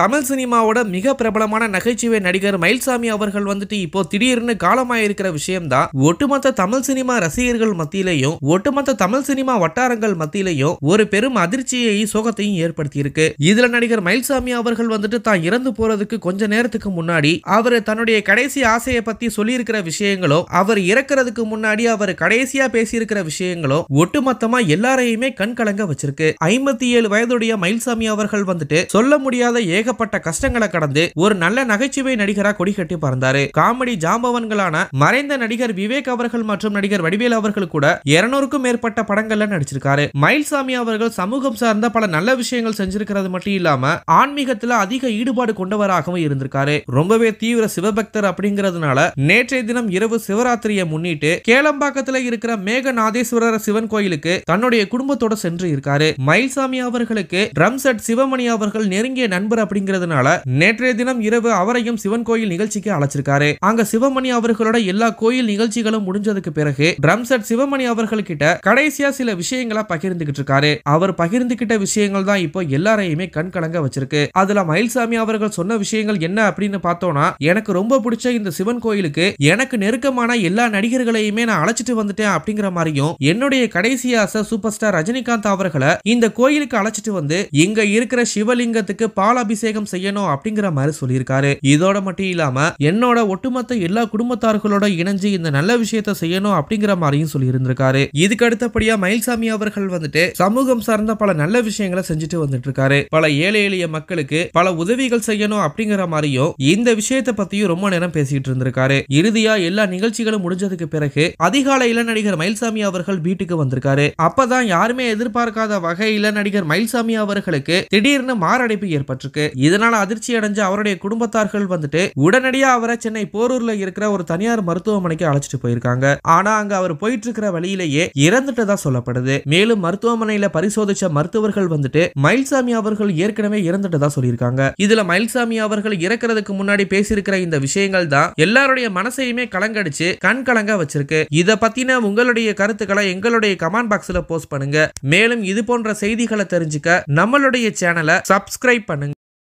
தமிழ் சினிமாவோட மிக பிரபலமான நகைச்சுவை நடிகர் மயில்சாமி அவர்கள் வந்துட்டு இப்போ திடீர்னு காலமாயிருக்கிற விஷயம்தான் ஒட்டுமொத்த தமிழ் சினிமா ரசிகர்கள் மத்தியிலையும் ஒட்டுமொத்த தமிழ் சினிமா வட்டாரங்கள் மத்தியிலையும் ஒரு பெரும் அதிர்ச்சியையும் சோகத்தையும் ஏற்படுத்தி இருக்கு இதுல நடிகர் மயில்சாமி அவர்கள் வந்துட்டு தான் இறந்து போறதுக்கு கொஞ்ச நேரத்துக்கு முன்னாடி அவர் தன்னுடைய கடைசி ஆசையை பத்தி சொல்லியிருக்கிற விஷயங்களும் அவர் இறக்குறதுக்கு முன்னாடி அவர் கடைசியா பேசியிருக்கிற விஷயங்களும் ஒட்டுமொத்தமா எல்லாரையுமே கண்கலங்க வச்சிருக்கு ஐம்பத்தி ஏழு வயதுடைய மயில்சாமி அவர்கள் வந்துட்டு சொல்ல முடியாத ஏக ஏகப்பட்ட கஷ்டங்களை கடந்து ஒரு நல்ல நகைச்சுவை நடிகரா கட்டி பறந்தாரு காமெடி ஜாம்பவன்களான மறைந்த நடிகர் விவேக் அவர்கள் மற்றும் நடிகர் வடிவேல் அவர்கள் கூட இருநூறுக்கும் மேற்பட்ட படங்கள்ல நடிச்சிருக்காரு மயில்சாமி அவர்கள் சமூகம் சார்ந்த பல நல்ல விஷயங்கள் செஞ்சிருக்கிறது மட்டும் இல்லாம ஆன்மீகத்துல அதிக ஈடுபாடு கொண்டவராகவும் இருந்திருக்காரு ரொம்பவே தீவிர சிவபக்தர் அப்படிங்கறதுனால நேற்றைய தினம் இரவு சிவராத்திரியை முன்னிட்டு கேளம்பாக்கத்துல இருக்கிற மேகநாதேஸ்வரர் சிவன் கோயிலுக்கு தன்னுடைய குடும்பத்தோட சென்று இருக்காரு மயில்சாமி அவர்களுக்கு ட்ரம் செட் சிவமணி அவர்கள் நெருங்கிய நண்பர் அப்படி அப்படிங்கறதுனால நேற்றைய தினம் இரவு அவரையும் சிவன் கோயில் நிகழ்ச்சிக்கு அழைச்சிருக்காரு அங்க சிவமணி அவர்களோட எல்லா கோயில் நிகழ்ச்சிகளும் முடிஞ்சதுக்கு பிறகு ட்ரம் செட் சிவமணி அவர்கள் கிட்ட கடைசியா சில விஷயங்களை பகிர்ந்துகிட்டு இருக்காரு அவர் பகிர்ந்துகிட்ட விஷயங்கள் தான் இப்போ எல்லாரையுமே கண் கலங்க வச்சிருக்கு அதுல மயில்சாமி அவர்கள் சொன்ன விஷயங்கள் என்ன அப்படின்னு பார்த்தோம்னா எனக்கு ரொம்ப பிடிச்ச இந்த சிவன் கோயிலுக்கு எனக்கு நெருக்கமான எல்லா நடிகர்களையுமே நான் அழைச்சிட்டு வந்துட்டேன் அப்படிங்கிற மாதிரியும் என்னுடைய கடைசி ஆசை சூப்பர் ஸ்டார் ரஜினிகாந்த் அவர்களை இந்த கோயிலுக்கு அழைச்சிட்டு வந்து இங்க இருக்கிற சிவலிங்கத்துக்கு பால் அபிஷேகம் செய்யணும் அப்படிங்கிற மாதிரி சொல்லியிருக்காரு இதோட மட்டும் இல்லாம என்னோட ஒட்டுமொத்த எல்லா குடும்பத்தார்களோட இணைஞ்சு இந்த நல்ல விஷயத்த செய்யணும் அப்படிங்கிற மாதிரியும் சொல்லி இருந்திருக்காரு இதுக்கு அடுத்தபடியா மயில்சாமி அவர்கள் வந்துட்டு சமூகம் சார்ந்த பல நல்ல விஷயங்களை செஞ்சுட்டு வந்துட்டு இருக்காரு பல ஏழை எளிய மக்களுக்கு பல உதவிகள் செய்யணும் அப்படிங்கிற மாதிரியும் இந்த விஷயத்தை பத்தியும் ரொம்ப நேரம் பேசிட்டு இருந்திருக்காரு இறுதியா எல்லா நிகழ்ச்சிகளும் முடிஞ்சதுக்கு பிறகு அதிகாலையில நடிகர் மயில்சாமி அவர்கள் வீட்டுக்கு வந்திருக்காரு அப்பதான் யாருமே எதிர்பார்க்காத வகையில நடிகர் மயில்சாமி அவர்களுக்கு திடீர்னு மாரடைப்பு ஏற்பட்டிருக்கு இதனால் அதிர்ச்சி அடைஞ்ச அவருடைய குடும்பத்தார்கள் வந்துட்டு உடனடியாக அவரை சென்னை போரூர்ல இருக்கிற ஒரு தனியார் மருத்துவமனைக்கு அழைச்சிட்டு போயிருக்காங்க ஆனா அங்க அவர் போயிட்டு இருக்கிற வழியிலேயே இறந்துட்டதா சொல்லப்படுது மேலும் மருத்துவமனையில பரிசோதிச்ச மருத்துவர்கள் வந்துட்டு மயில்சாமி அவர்கள் ஏற்கனவே இறந்துட்டதா சொல்லியிருக்காங்க இதுல மயில்சாமி அவர்கள் இறக்குறதுக்கு முன்னாடி பேசியிருக்கிற இந்த விஷயங்கள் தான் எல்லாருடைய மனசையுமே கலங்கடிச்சு கண் கலங்க வச்சிருக்கு இத பத்தின உங்களுடைய கருத்துக்களை எங்களுடைய கமெண்ட் பாக்ஸ்ல போஸ்ட் பண்ணுங்க மேலும் இது போன்ற செய்திகளை தெரிஞ்சுக்க நம்மளுடைய சேனலை சப்ஸ்கிரைப் பண்ணுங்க